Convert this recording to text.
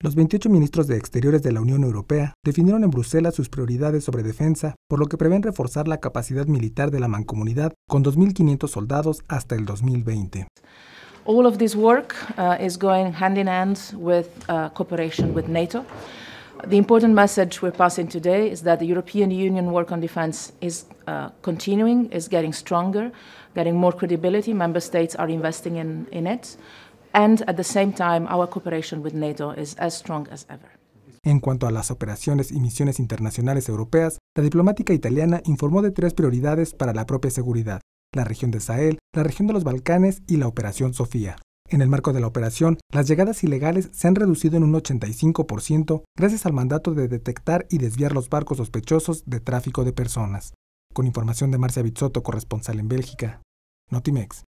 Los 28 ministros de Exteriores de la Unión Europea definieron en Bruselas sus prioridades sobre defensa, por lo que prevén reforzar la capacidad militar de la mancomunidad con 2.500 soldados hasta el 2020. All of this work uh, is going hand in hand with uh, cooperation with NATO. The important message we're passing today is that the European Union work on defence is uh, continuing, is getting stronger, getting more credibility. Member states are investing in, in it and at the same time our cooperation NATO is as strong as ever. En cuanto a las operaciones y misiones internacionales europeas, la diplomática italiana informó de tres prioridades para la propia seguridad, la región de Sahel, la región de los Balcanes y la Operación Sofía. En el marco de la operación, las llegadas ilegales se han reducido en un 85% gracias al mandato de detectar y desviar los barcos sospechosos de tráfico de personas. Con información de Marcia Bizzotto, corresponsal en Bélgica. Notimex.